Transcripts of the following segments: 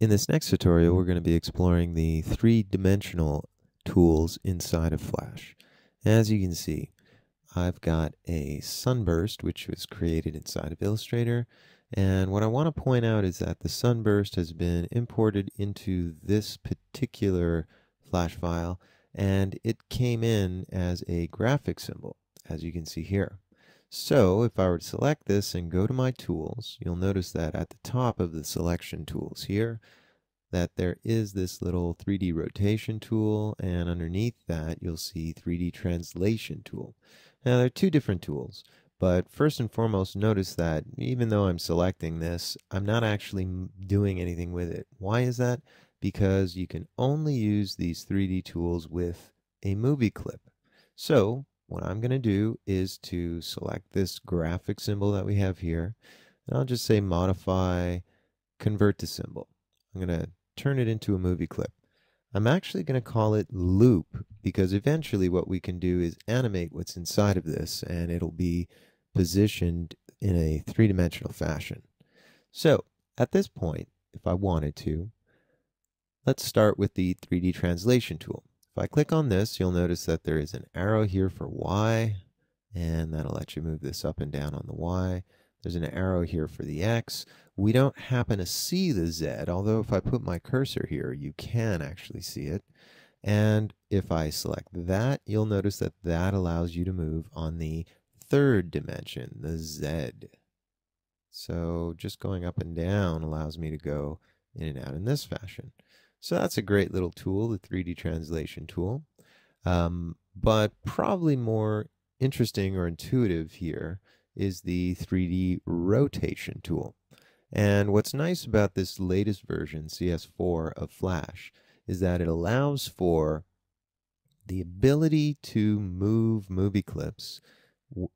In this next tutorial, we're going to be exploring the three-dimensional tools inside of Flash. As you can see, I've got a sunburst, which was created inside of Illustrator. And what I want to point out is that the sunburst has been imported into this particular Flash file, and it came in as a graphic symbol, as you can see here. So if I were to select this and go to my tools, you'll notice that at the top of the selection tools here, that there is this little 3D rotation tool, and underneath that you'll see 3D translation tool. Now there are two different tools, but first and foremost, notice that even though I'm selecting this, I'm not actually doing anything with it. Why is that? Because you can only use these 3D tools with a movie clip. So what I'm going to do is to select this graphic symbol that we have here, and I'll just say modify convert to symbol. I'm going to turn it into a movie clip. I'm actually going to call it loop because eventually what we can do is animate what's inside of this and it'll be positioned in a three-dimensional fashion. So at this point, if I wanted to, let's start with the 3D translation tool. If I click on this, you'll notice that there is an arrow here for Y, and that'll let you move this up and down on the Y. There's an arrow here for the X. We don't happen to see the Z, although if I put my cursor here, you can actually see it. And if I select that, you'll notice that that allows you to move on the third dimension, the Z. So just going up and down allows me to go in and out in this fashion. So that's a great little tool, the 3D translation tool. Um, but probably more interesting or intuitive here is the 3D rotation tool. And what's nice about this latest version, CS4 of Flash, is that it allows for the ability to move movie clips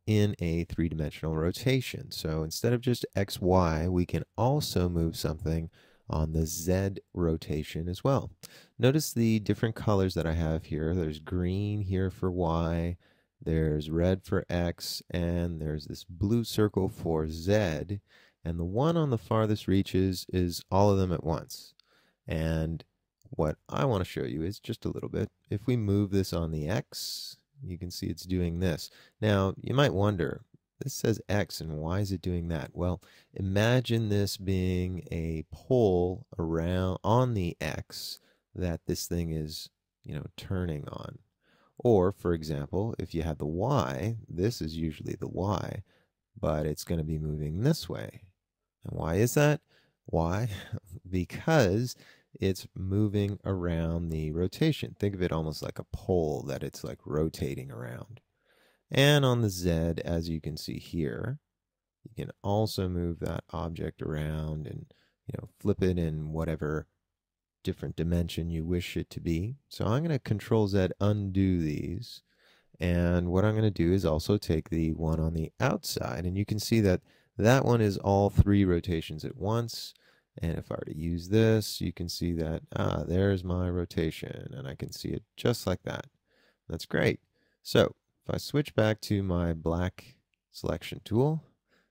in a three-dimensional rotation. So instead of just X, Y, we can also move something on the Z rotation as well. Notice the different colors that I have here. There's green here for Y, there's red for X, and there's this blue circle for Z. And the one on the farthest reaches is all of them at once. And what I want to show you is just a little bit. If we move this on the X, you can see it's doing this. Now, you might wonder, this says X and why is it doing that? Well, imagine this being a pole around on the X that this thing is, you know, turning on. Or, for example, if you have the Y, this is usually the Y, but it's going to be moving this way. And why is that? Why? because it's moving around the rotation. Think of it almost like a pole that it's like rotating around. And on the Z, as you can see here, you can also move that object around and you know flip it in whatever different dimension you wish it to be. So I'm going to control Z undo these. And what I'm going to do is also take the one on the outside. And you can see that that one is all three rotations at once. And if I were to use this, you can see that, ah, there's my rotation. And I can see it just like that. That's great. So if I switch back to my black selection tool,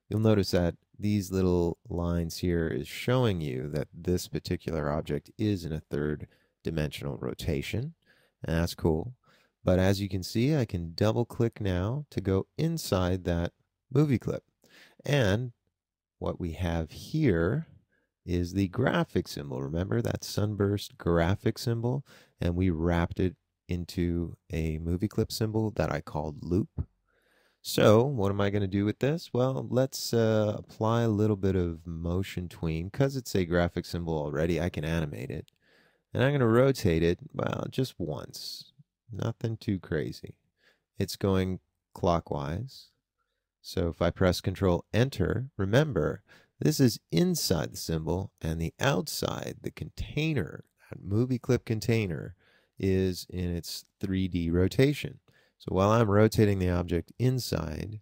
you'll notice that these little lines here is showing you that this particular object is in a third dimensional rotation, and that's cool. But as you can see, I can double click now to go inside that movie clip. And what we have here is the graphic symbol. Remember that sunburst graphic symbol? And we wrapped it into a movie clip symbol that I called loop. So what am I going to do with this? Well, let's uh, apply a little bit of motion tween because it's a graphic symbol already. I can animate it. And I'm going to rotate it, well, just once. Nothing too crazy. It's going clockwise. So if I press Control Enter, remember, this is inside the symbol and the outside, the container, that movie clip container, is in its 3D rotation. So while I'm rotating the object inside,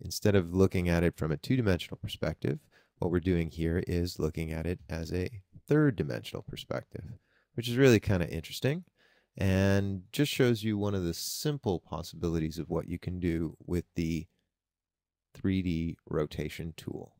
instead of looking at it from a two-dimensional perspective, what we're doing here is looking at it as a third-dimensional perspective, which is really kind of interesting and just shows you one of the simple possibilities of what you can do with the 3D rotation tool.